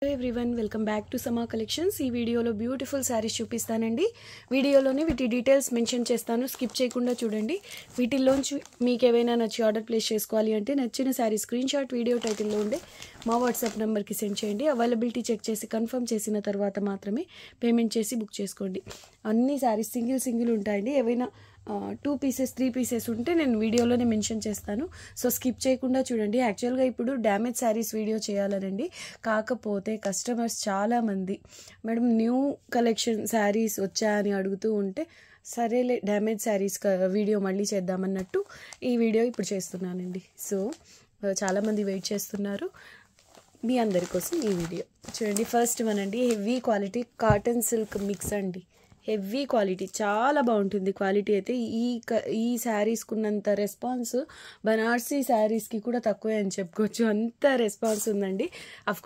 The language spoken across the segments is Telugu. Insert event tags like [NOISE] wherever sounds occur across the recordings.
hello everyone welcome back to Sama collections ఈ వీడియోలో బ్యూటిఫుల్ శారీస్ చూపిస్తానండి వీడియోలోనే వీటి డీటెయిల్స్ మెన్షన్ చేస్తాను స్కిప్ చేయకుండా చూడండి వీటిల్లోంచి మీకు ఏవైనా నచ్చి ఆర్డర్ ప్లేస్ చేసుకోవాలి అంటే నచ్చిన శారీ స్క్రీన్ షాట్ వీడియో టైటిల్లో ఉండే మా వాట్సాప్ నెంబర్కి సెండ్ చేయండి అవైలబిలిటీ చెక్ చేసి కన్ఫర్మ్ చేసిన తర్వాత మాత్రమే పేమెంట్ చేసి బుక్ చేసుకోండి అన్ని శారీస్ సింగిల్ సింగిల్ ఉంటాయండి ఏవైనా టూ పీసెస్ త్రీ పీసెస్ ఉంటే నేను వీడియోలోనే మెన్షన్ చేస్తాను సో స్కిప్ చేయకుండా చూడండి యాక్చువల్గా ఇప్పుడు డ్యామేజ్ శారీస్ వీడియో చేయాలనండి కాకపోతే కస్టమర్స్ చాలామంది మేడం న్యూ కలెక్షన్ శారీస్ వచ్చా అని అడుగుతూ ఉంటే సరేలే డ్యామేజ్ శారీస్ వీడియో మళ్ళీ చేద్దామన్నట్టు ఈ వీడియో ఇప్పుడు చేస్తున్నానండి సో చాలామంది వెయిట్ చేస్తున్నారు మీ అందరి కోసం ఈ వీడియో చూడండి ఫస్ట్ మనండి heavy quality cotton silk mix అండి హెవీ క్వాలిటీ చాలా బాగుంటుంది క్వాలిటీ అయితే ఈ ఈ శారీస్కి ఉన్నంత రెస్పాన్స్ బనార్సీ శారీస్కి కూడా తక్కువే అని చెప్పుకోవచ్చు అంత రెస్పాన్స్ ఉందండి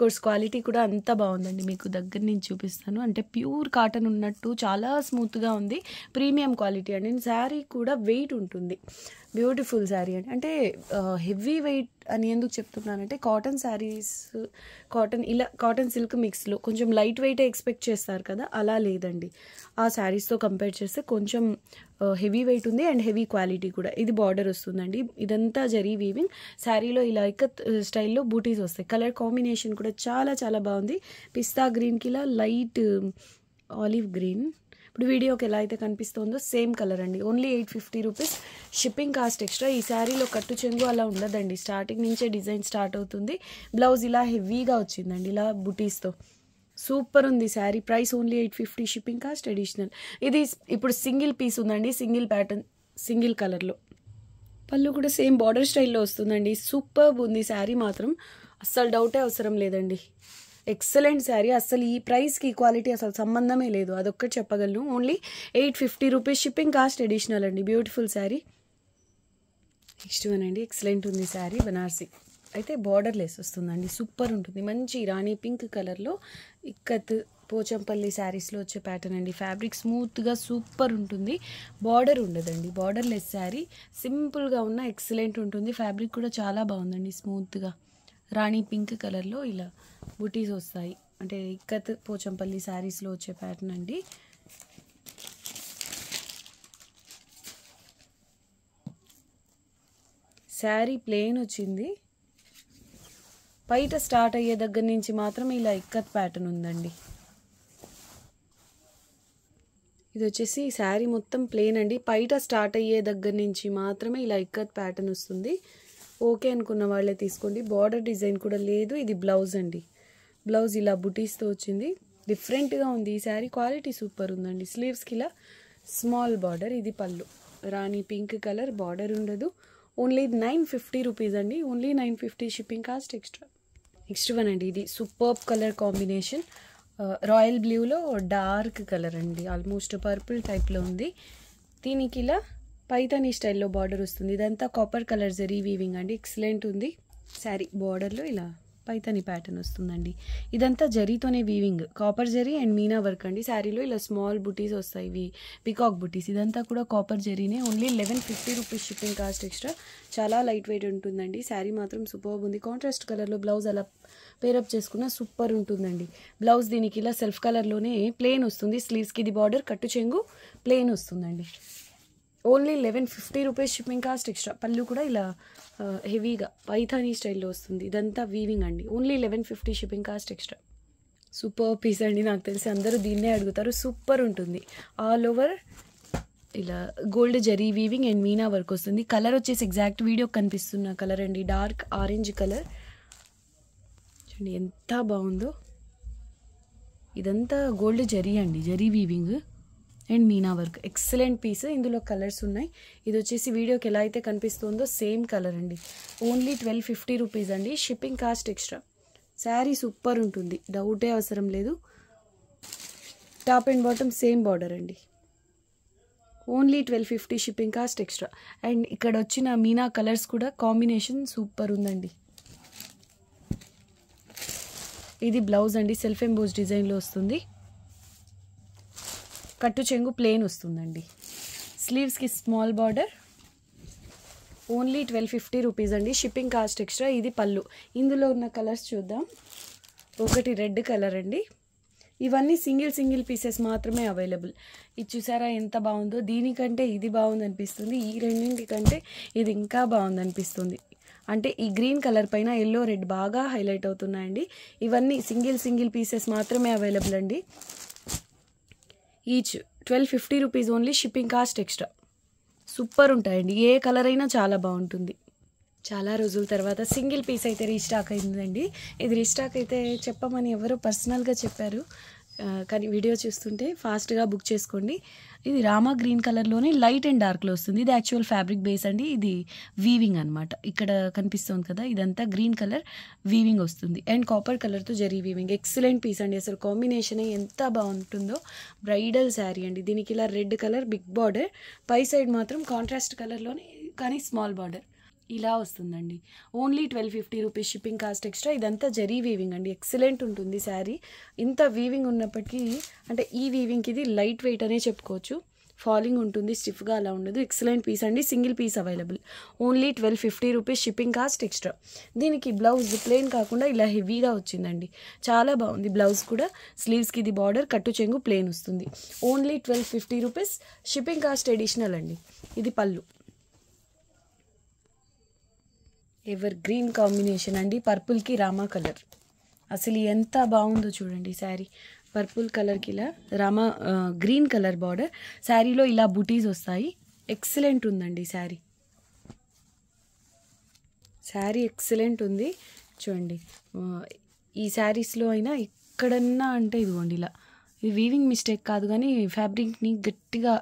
కోర్స్ క్వాలిటీ కూడా అంత బాగుందండి మీకు దగ్గర నుంచి చూపిస్తాను అంటే ప్యూర్ కాటన్ ఉన్నట్టు చాలా స్మూత్గా ఉంది ప్రీమియం క్వాలిటీ అండి శారీ కూడా వెయిట్ ఉంటుంది బ్యూటిఫుల్ శారీ అండి అంటే హెవీ వెయిట్ అని ఎందుకు చెప్తున్నానంటే కాటన్ శారీస్ కాటన్ ఇలా కాటన్ సిల్క్ మిక్స్లో కొంచెం లైట్ వెయిటే ఎక్స్పెక్ట్ చేస్తారు కదా అలా లేదండి ఆ శారీస్తో కంపేర్ చేస్తే కొంచెం హెవీ వెయిట్ ఉంది అండ్ హెవీ క్వాలిటీ కూడా ఇది బార్డర్ వస్తుందండి ఇదంతా జరీ వీవింగ్ శారీలో ఇలా ఇక స్టైల్లో బూటీస్ వస్తాయి కలర్ కాంబినేషన్ కూడా చాలా చాలా బాగుంది పిస్తా గ్రీన్కి ఇలా లైట్ ఆలివ్ గ్రీన్ ఇప్పుడు వీడియోకి ఎలా అయితే కనిపిస్తుందో సేమ్ కలర్ అండి only eight fifty rupees shipping cost extra ఈ శారీలో కట్టు చెంగు అలా ఉండదండి స్టార్టింగ్ నుంచే డిజైన్ స్టార్ట్ అవుతుంది బ్లౌజ్ ఇలా హెవీగా వచ్చిందండి ఇలా బుటీస్తో సూపర్ ఉంది sari price only eight fifty shipping cost additional ఇది ఇప్పుడు సింగిల్ పీస్ ఉందండి సింగిల్ ప్యాటర్న్ సింగిల్ కలర్లో పళ్ళు కూడా సేమ్ బార్డర్ స్టైల్లో వస్తుందండి సూపర్ ఉంది శారీ మాత్రం అస్సలు డౌటే అవసరం లేదండి ఎక్సలెంట్ శారీ అసలు ఈ ప్రైస్కి ఈ క్వాలిటీ అసలు సంబంధమే లేదు అదొక్కటి చెప్పగలను only eight fifty rupees shipping cost additional అండి బ్యూటిఫుల్ శారీ నెక్స్ట్ వన్ అండి ఎక్సలెంట్ ఉంది శారీ బనార్సీ అయితే బార్డర్ లెస్ వస్తుందండి సూపర్ ఉంటుంది మంచి రాణి పింక్ కలర్లో ఇక్కత్ పోచంపల్లి శారీస్లో వచ్చే ప్యాటర్న్ అండి ఫ్యాబ్రిక్ స్మూత్గా సూపర్ ఉంటుంది బార్డర్ ఉండదండి బార్డర్ లెస్ శారీ సింపుల్గా ఉన్న ఎక్సలెంట్ ఉంటుంది ఫ్యాబ్రిక్ కూడా చాలా బాగుందండి స్మూత్గా రాణి పింక్ కలర్లో ఇలా బుటీస్ వస్తాయి అంటే ఇక్కత్ పోచంపల్లి శారీస్లో వచ్చే ప్యాటర్న్ అండి శారీ ప్లెయిన్ వచ్చింది బయట స్టార్ట్ అయ్యే దగ్గర నుంచి మాత్రం ఇలా ఇక్కత్ ప్యాటర్న్ ఉందండి ఇది వచ్చేసి శారీ మొత్తం ప్లెయిన్ అండి బయట స్టార్ట్ అయ్యే దగ్గర నుంచి మాత్రమే ఇలా ఇక్కత్ ప్యాటర్న్ వస్తుంది ఓకే అనుకున్న వాళ్ళే తీసుకోండి బార్డర్ డిజైన్ కూడా లేదు ఇది బ్లౌజ్ అండి బ్లౌజ్ ఇలా బుటీస్తో వచ్చింది డిఫరెంట్గా ఉంది ఈ శారీ క్వాలిటీ సూపర్ ఉందండి స్లీవ్స్కి ఇలా స్మాల్ బార్డర్ ఇది పళ్ళు రాణి పింక్ కలర్ బార్డర్ ఉండదు ఓన్లీ నైన్ ఫిఫ్టీ రూపీస్ అండి only nine fifty shipping cost extra next one అండి ఇది సూపర్బ్ కలర్ కాంబినేషన్ రాయల్ బ్లూలో డార్క్ కలర్ అండి ఆల్మోస్ట్ పర్పుల్ టైప్లో ఉంది దీనికి ఇలా పైతాని స్టైల్లో బార్డర్ వస్తుంది ఇదంతా కాపర్ కలర్ జరీ వీవింగ్ అండి ఎక్సలెంట్ ఉంది శారీ బార్డర్లో ఇలా పైతని ప్యాటర్న్ వస్తుందండి ఇదంతా జరీతోనే weaving copper zari and meena work అండి శారీలో ఇలా స్మాల్ బుటీస్ వస్తాయి ఇవి పికాక్ బుటీస్ ఇదంతా కూడా కాపర్ జరీనే only eleven fifty rupees shipping cost extra చాలా లైట్ వెయిట్ ఉంటుందండి శారీ మాత్రం సూపర్ ఉంది కాంట్రాస్ట్ కలర్లో బ్లౌజ్ అలా పేరప్ చేసుకున్న సూపర్ ఉంటుందండి బ్లౌజ్ దీనికి ఇలా సెల్ఫ్ కలర్లోనే ప్లెయిన్ వస్తుంది స్లీవ్స్కి ఇది బార్డర్ కట్టు చెంగు ప్లెయిన్ వస్తుందండి only eleven fifty rupees shipping cost extra పళ్ళు కూడా ఇలా హెవీగా పైథానీ స్టైల్లో వస్తుంది ఇదంతా వీవింగ్ అండి only eleven fifty shipping cost extra super piece అండి నాకు తెలిసి అందరూ దీన్నే అడుగుతారు సూపర్ ఉంటుంది ఆల్ ఓవర్ ఇలా gold zari weaving and meena work వస్తుంది కలర్ వచ్చేసి ఎగ్జాక్ట్ వీడియో కనిపిస్తున్న కలర్ అండి డార్క్ ఆరెంజ్ కలర్ చూడండి ఎంత బాగుందో ఇదంతా గోల్డ్ జరీ అండి zari weaving and meena work excellent piece ఇందులో కలర్స్ ఉన్నాయి ఇది వచ్చేసి వీడియోకి ఎలా అయితే కనిపిస్తుందో సేమ్ కలర్ అండి ఓన్లీ ట్వెల్వ్ ఫిఫ్టీ రూపీస్ అండి shipping cost extra sari super ఉంటుంది డౌటే అవసరం లేదు top and bottom same border అండి only twelve fifty shipping cost extra and ఇక్కడ వచ్చిన మీనా కలర్స్ కూడా కాంబినేషన్ సూపర్ ఉందండి ఇది బ్లౌజ్ అండి సెల్ఫ్ ఎంబోజ్ డిజైన్లో వస్తుంది కట్టు చెంగు ప్లేన్ వస్తుందండి స్లీవ్స్కి small border only twelve fifty rupees అండి షిప్పింగ్ కాస్ట్ ఎక్స్ట్రా ఇది పళ్ళు ఇందులో ఉన్న కలర్స్ చూద్దాం ఒకటి రెడ్ కలర్ అండి ఇవన్నీ సింగిల్ సింగిల్ పీసెస్ మాత్రమే అవైలబుల్ ఇది చూసారా ఎంత బాగుందో దీనికంటే ఇది బాగుంది అనిపిస్తుంది ఈ రెండింటికంటే ఇది ఇంకా బాగుందనిపిస్తుంది అంటే ఈ గ్రీన్ కలర్ పైన ఎల్లో రెడ్ బాగా హైలైట్ అవుతున్నాయండి ఇవన్నీ సింగిల్ సింగిల్ పీసెస్ మాత్రమే అవైలబుల్ అండి each twelve fifty rupees only shipping cost extra super ఉంటాయండి ఏ కలర్ అయినా చాలా బాగుంటుంది చాలా రోజుల తర్వాత సింగిల్ పీస్ అయితే రీస్టాక్ అయిందండి ఇది రీస్టాక్ అయితే చెప్పమని ఎవరో పర్సనల్గా చెప్పారు కానీ వీడియో చూస్తుంటే ఫాస్ట్గా బుక్ చేసుకోండి ఇది రామా గ్రీన్ కలర్లోనే లైట్ అండ్ డార్క్లో వస్తుంది ఇది యాక్చువల్ ఫ్యాబ్రిక్ బేస్ అండి ఇది వీవింగ్ అనమాట ఇక్కడ కనిపిస్తుంది కదా ఇదంతా గ్రీన్ కలర్ వీవింగ్ వస్తుంది అండ్ కాపర్ కలర్తో జరీ వీవింగ్ ఎక్సలెంట్ పీస్ అండి అసలు కాంబినేషన్ ఎంత బాగుంటుందో బ్రైడల్ శారీ అండి దీనికి ఇలా రెడ్ కలర్ బిగ్ బార్డర్ పై సైడ్ మాత్రం కాంట్రాస్ట్ కలర్లోనే కానీ స్మాల్ బార్డర్ ఇలా వస్తుందండి only twelve fifty rupees shipping cost extra ఇదంతా జరీ వీవింగ్ అండి ఎక్సలెంట్ ఉంటుంది శారీ ఇంత వీవింగ్ ఉన్నప్పటికీ అంటే ఈ వీవింగ్కి ఇది లైట్ వెయిట్ అనే చెప్పుకోవచ్చు ఫాలింగ్ ఉంటుంది స్టిఫ్గా అలా ఉండదు ఎక్సలెంట్ పీస్ అండి single piece available only twelve fifty rupees shipping cost extra దీనికి బ్లౌజ్ ప్లెయిన్ కాకుండా ఇలా హెవీగా వచ్చిందండి చాలా బాగుంది బ్లౌజ్ కూడా స్లీవ్స్కి ఇది బార్డర్ కట్టు చెంగు ప్లెయిన్ వస్తుంది only twelve fifty rupees shipping cost additional అండి ఇది పళ్ళు ఎవర్ గ్రీన్ కాంబినేషన్ అండి పర్పుల్కి రామా కలర్ అసలు ఎంత బాగుందో చూడండి శారీ పర్పుల్ కలర్కి ఇలా రామా గ్రీన్ కలర్ బార్డర్ శారీలో ఇలా బుటీస్ వస్తాయి ఎక్సలెంట్ ఉందండి శారీ శారీ ఎక్సలెంట్ ఉంది చూడండి ఈ శారీస్లో అయినా ఎక్కడన్నా అంటే ఇదిగోండి ఇలా ఇది వీవింగ్ మిస్టేక్ కాదు కానీ ఫ్యాబ్రిక్ని గట్టిగా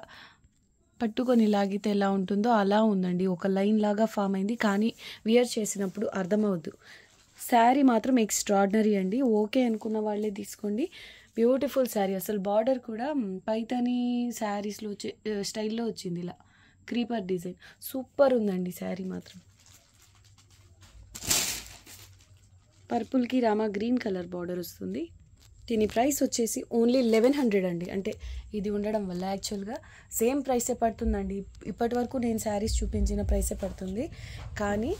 పట్టుకొని లాగితే ఎలా ఉంటుందో అలా ఉందండి ఒక లైన్ లాగా ఫామ్ అయింది కానీ వియర్ చేసినప్పుడు అర్థమవుద్దు శారీ మాత్రం ఎక్స్ట్రాడినరీ అండి ఓకే అనుకున్న వాళ్ళే తీసుకోండి బ్యూటిఫుల్ శారీ అసలు బార్డర్ కూడా పైతని శారీస్లో వచ్చే స్టైల్లో వచ్చింది ఇలా క్రీపర్ డిజైన్ సూపర్ ఉందండి శారీ మాత్రం పర్పుల్కి రామా గ్రీన్ కలర్ బార్డర్ వస్తుంది దీని ప్రైస్ వచ్చేసి ఓన్లీ లెవెన్ హండ్రెడ్ అండి అంటే ఇది ఉండడం వల్ల యాక్చువల్గా సేమ్ ప్రైసే పడుతుందండి ఇప్పటి వరకు నేను శారీస్ చూపించిన ప్రైసే పడుతుంది కానీ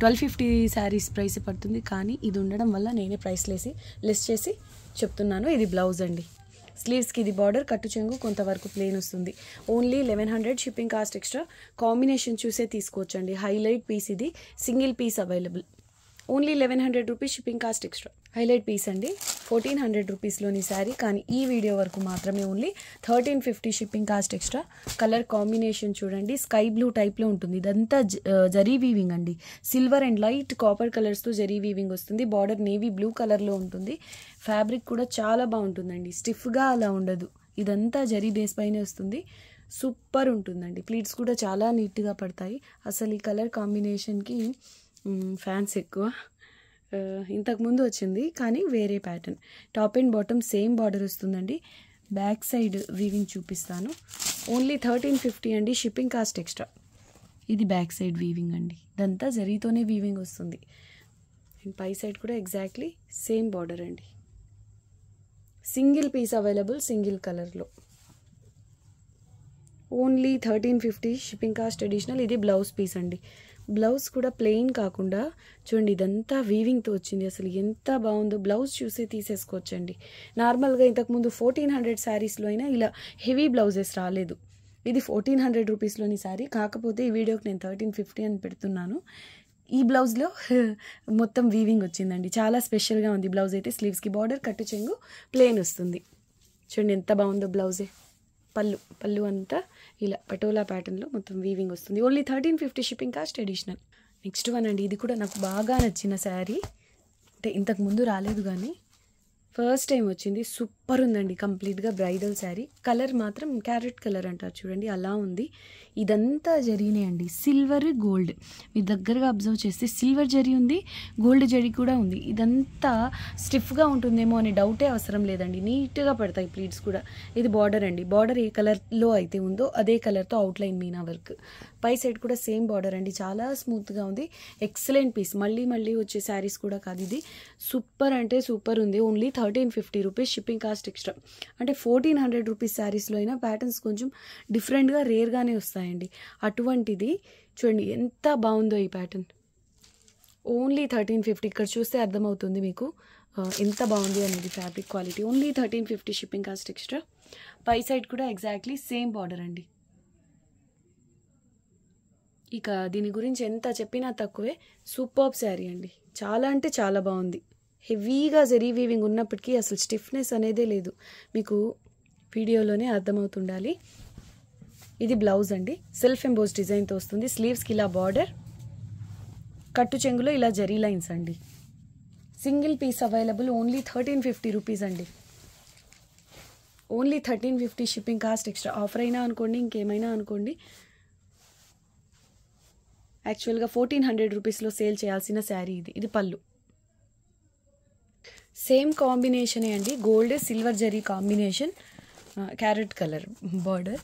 ట్వెల్వ్ ఫిఫ్టీ శారీస్ ప్రైస్ పడుతుంది కానీ ఇది ఉండడం వల్ల నేనే ప్రైస్ లేసి లెస్ చేసి చెప్తున్నాను ఇది బ్లౌజ్ అండి స్లీవ్స్కి ఇది బార్డర్ కట్టు చెంగు కొంతవరకు ప్లేన్ వస్తుంది only eleven hundred shipping cost extra combination చూసే తీసుకోవచ్చండి హైలైట్ పీస్ ఇది single piece available only eleven hundred rupees shipping cost extra highlight piece అండి ఫోర్టీన్ హండ్రెడ్ రూపీస్లోని శారీ కానీ ఈ వీడియో వరకు మాత్రమే only thirteen fifty shipping cost extra colour combination చూడండి స్కై బ్లూ టైప్లో ఉంటుంది ఇదంతా జరీ వీవింగ్ అండి సిల్వర్ అండ్ లైట్ కాపర్ కలర్స్తో జరీ వీవింగ్ వస్తుంది బార్డర్ నేవీ బ్లూ కలర్లో ఉంటుంది ఫ్యాబ్రిక్ కూడా చాలా బాగుంటుందండి స్టిఫ్గా అలా ఉండదు ఇదంతా జరీ బేస్ పైనే వస్తుంది సూపర్ ఉంటుందండి ప్లీట్స్ కూడా చాలా నీట్గా పడతాయి అసలు ఈ కలర్ కాంబినేషన్కి ఫ్యాన్స్ ఎక్కువ ఇంతకుముందు వచ్చింది కానీ వేరే pattern top and bottom same border వస్తుందండి బ్యాక్ సైడ్ వీవింగ్ చూపిస్తాను ఓన్లీ థర్టీన్ ఫిఫ్టీ అండి షిప్పింగ్ కాస్ట్ ఎక్స్ట్రా ఇది బ్యాక్ సైడ్ వీవింగ్ అండి ఇదంతా జరీతోనే వీవింగ్ వస్తుంది అండ్ పై సైడ్ కూడా ఎగ్జాక్ట్లీ సేమ్ బార్డర్ అండి సింగిల్ పీస్ అవైలబుల్ సింగిల్ కలర్లో only thirteen fifty shipping cost additional ఇది బ్లౌజ్ పీస్ అండి బ్లౌజ్ కూడా ప్లెయిన్ కాకుండా చూడండి ఇదంతా వీవింగ్తో వచ్చింది అసలు ఎంత బాగుందో బ్లౌజ్ చూసి తీసేసుకోవచ్చండి నార్మల్గా ఇంతకుముందు ఫోర్టీన్ హండ్రెడ్ శారీస్లో అయినా ఇలా హెవీ బ్లౌజెస్ రాలేదు ఇది ఫోర్టీన్ హండ్రెడ్ రూపీస్లోని శారీ కాకపోతే ఈ వీడియోకి నేను థర్టీన్ ఫిఫ్టీ అని పెడుతున్నాను ఈ బ్లౌజ్లో [LAUGHS] మొత్తం వీవింగ్ వచ్చిందండి చాలా స్పెషల్గా ఉంది బ్లౌజ్ అయితే స్లీవ్స్కి బార్డర్ కట్టు చెంగు ప్లెయిన్ వస్తుంది చూడండి ఎంత బాగుందో బ్లౌజే పళ్ళు పళ్ళు అంతా ఇలా పెటోలా ప్యాటర్న్లో మొత్తం వీవింగ్ వస్తుంది only thirteen fifty shipping cost additional next one అండి ఇది కూడా నాకు బాగా నచ్చిన శారీ అంటే ఇంతకు ముందు రాలేదు కానీ ఫస్ట్ టైం వచ్చింది సూపర్ ఉందండి కంప్లీట్గా బ్రైడల్ శారీ కలర్ మాత్రం క్యారెట్ కలర్ అంటారు చూడండి అలా ఉంది ఇదంతా జరిగినాయండి అండి సిల్వర్ గోల్డ్ మీ దగ్గరగా అబ్జర్వ్ చేస్తే సిల్వర్ జరి ఉంది గోల్డ్ జరి కూడా ఉంది ఇదంతా స్టిఫ్గా ఉంటుందేమో అనే డౌటే అవసరం లేదండి నీట్గా పడతాయి ప్లీట్స్ కూడా ఇది బార్డర్ అండి బార్డర్ ఏ కలర్లో అయితే ఉందో అదే కలర్తో అవుట్లైన్ మీనా వర్క్ పై సైడ్ కూడా సేమ్ బార్డర్ అండి చాలా స్మూత్గా ఉంది ఎక్సలెంట్ పీస్ మళ్ళీ మళ్ళీ వచ్చే శారీస్ కూడా కాదు ఇది సూపర్ అంటే సూపర్ ఉంది only thirteen fifty rupees shipping cost extra అంటే ఫోర్టీన్ హండ్రెడ్ రూపీస్ శారీస్లో అయినా ప్యాటర్న్స్ కొంచెం డిఫరెంట్గా రేర్గానే వస్తాయండి అటువంటిది చూడండి ఎంత బాగుందో ఈ ప్యాటర్న్ ఓన్లీ థర్టీన్ ఫిఫ్టీ ఇక్కడ చూస్తే అర్థమవుతుంది మీకు ఎంత బాగుంది అనేది fabric quality only thirteen fifty shipping cost extra పై సైడ్ కూడా ఎగ్జాక్ట్లీ సేమ్ బార్డర్ అండి ఇక దీని గురించి ఎంత చెప్పినా తక్కువే సూపర్ శారీ అండి చాలా అంటే చాలా బాగుంది హెవీగా జరీ వీవింగ్ ఉన్నప్పటికీ అసలు స్టిఫ్నెస్ అనేదే లేదు మీకు వీడియోలోనే అర్థమవుతుండాలి ఇది బ్లౌజ్ అండి సెల్ఫ్ ఎంబోజ్ డిజైన్తో వస్తుంది స్లీవ్స్కి ఇలా బార్డర్ కట్టు చెంగులో ఇలా జరీ లైన్స్ అండి single piece available only thirteen fifty rupees అండి only thirteen fifty shipping cost extra offer అయినా అనుకోండి ఇంకేమైనా అనుకోండి యాక్చువల్గా ఫోర్టీన్ హండ్రెడ్ రూపీస్లో సేల్ చేయాల్సిన శారీ ఇది ఇది పళ్ళు సేమ్ కాంబినేషనే అండి gold silver zari combination carrot colour border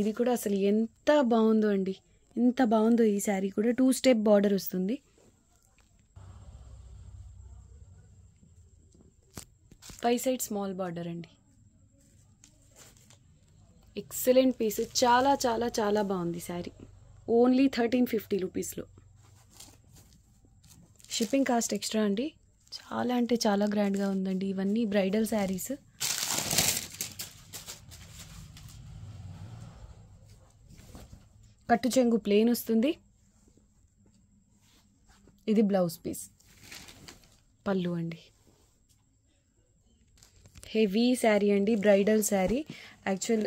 ఇది కూడా అసలు ఎంత బాగుందో అండి ఎంత బాగుందో ఈ శారీ కూడా టూ స్టెప్ బార్డర్ వస్తుంది ఫైవ్ సైడ్ స్మాల్ బార్డర్ అండి ఎక్సలెంట్ పీస్ చాలా చాలా చాలా బాగుంది శారీ ఓన్లీ థర్టీన్ ఫిఫ్టీ రూపీస్లో షిప్పింగ్ కాస్ట్ ఎక్స్ట్రా అండి చాలా అంటే చాలా గ్రాండ్గా ఉందండి ఇవన్నీ బ్రైడల్ శారీస్ కట్టు చెంగు ప్లేన్ వస్తుంది ఇది బ్లౌజ్ పీస్ పళ్ళు అండి హెవీ శారీ అండి bridal sari actual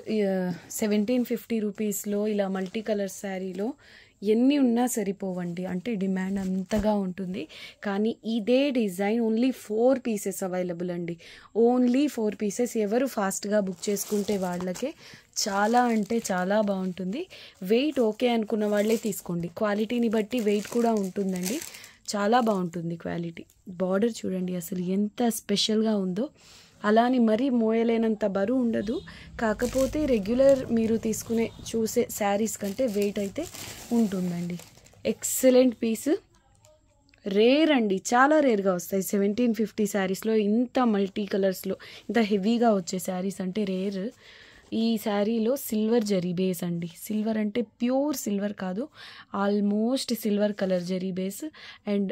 seventeen fifty రూపీస్లో ఇలా మల్టీ కలర్ శారీలో ఎన్ని ఉన్నా సరిపోవండి అంటే డిమాండ్ అంతగా ఉంటుంది కానీ ఇదే design only four pieces available అండి ఓన్లీ ఫోర్ పీసెస్ ఎవరు ఫాస్ట్గా బుక్ చేసుకుంటే వాళ్ళకే చాలా అంటే చాలా బాగుంటుంది వెయిట్ ఓకే అనుకున్న వాళ్ళే తీసుకోండి క్వాలిటీని బట్టి వెయిట్ కూడా ఉంటుందండి చాలా బాగుంటుంది క్వాలిటీ బార్డర్ చూడండి అసలు ఎంత స్పెషల్గా ఉందో అలాని మరీ మోయలేనంత బరువు ఉండదు కాకపోతే రెగ్యులర్ మీరు తీసుకునే చూసే శారీస్ కంటే వెయిట్ అయితే ఉంటుందండి ఎక్సలెంట్ పీస్ రేర్ అండి చాలా రేర్గా వస్తాయి సెవెంటీన్ ఫిఫ్టీ శారీస్లో ఇంత మల్టీ కలర్స్లో ఇంత హెవీగా వచ్చే శారీస్ అంటే రేర్ ఈ శారీలో సిల్వర్ జరీ బేస్ అండి సిల్వర్ అంటే ప్యూర్ సిల్వర్ కాదు almost silver colour zari base and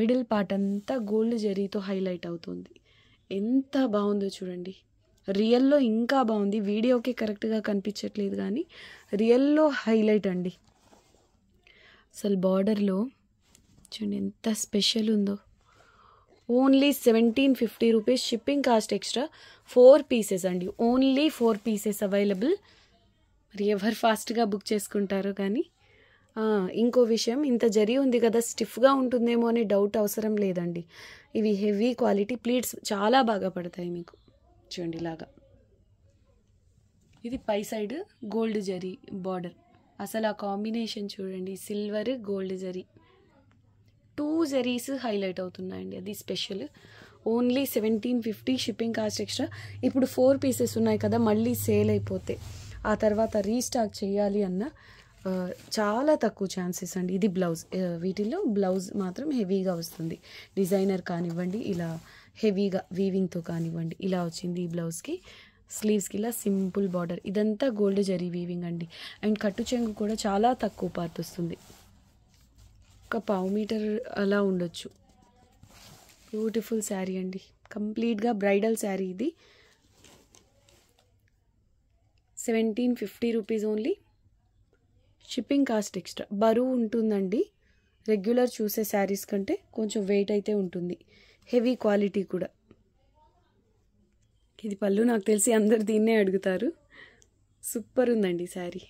middle part అంతా గోల్డ్ జరీతో హైలైట్ అవుతుంది ఎంత బాగుందో చూడండి రియల్లో ఇంకా బాగుంది వీడియోకి కరెక్ట్గా కనిపించట్లేదు కానీ రియల్లో హైలైట్ అండి అసలు బార్డర్లో చూడండి ఎంత స్పెషల్ ఉందో only seventeen fifty rupees shipping cost extra four pieces అండి ఓన్లీ ఫోర్ పీసెస్ అవైలబుల్ మరి ఎవరు ఫాస్ట్గా బుక్ చేసుకుంటారో కానీ ఇంకో విషయం ఇంత జరి ఉంది కదా స్టిఫ్గా ఉంటుందేమో అనే డౌట్ అవసరం లేదండి ఇవి హెవీ క్వాలిటీ ప్లీట్స్ చాలా బాగా పడతాయి మీకు చూడండి ఇలాగా ఇది పై సైడ్ గోల్డ్ జరీ బార్డర్ అసలు ఆ కాంబినేషన్ చూడండి silver gold zari two zaris highlight అవుతున్నాయండి అది special only seventeen fifty shipping cost extra ఇప్పుడు ఫోర్ పీసెస్ ఉన్నాయి కదా మళ్ళీ సేల్ అయిపోతే ఆ తర్వాత రీస్టాక్ చేయాలి అన్న చాలా తక్కువ ఛాన్సెస్ అండి ఇది బ్లౌజ్ వీటిల్లో బ్లౌజ్ మాత్రం హెవీగా వస్తుంది డిజైనర్ కానివ్వండి ఇలా హెవీగా వీవింగ్తో కానివ్వండి ఇలా వచ్చింది ఈ బ్లౌజ్కి స్లీవ్స్కి ఇలా సింపుల్ బార్డర్ ఇదంతా గోల్డ్ జరీ వీవింగ్ అండి అండ్ కట్టు చెంగు కూడా చాలా తక్కువ పార్ట్ వస్తుంది ఒక పావు మీటర్ అలా ఉండొచ్చు బ్యూటిఫుల్ శారీ అండి కంప్లీట్గా బ్రైడల్ శారీ ఇది seventeen fifty rupees only shipping cost extra బరువు ఉంటుందండి రెగ్యులర్ చూసే శారీస్ కంటే కొంచెం వెయిట్ అయితే ఉంటుంది హెవీ క్వాలిటీ కూడా ఇది పళ్ళు నాకు తెలిసి అందరు దీన్నే అడుగుతారు సూపర్ ఉందండి శారీ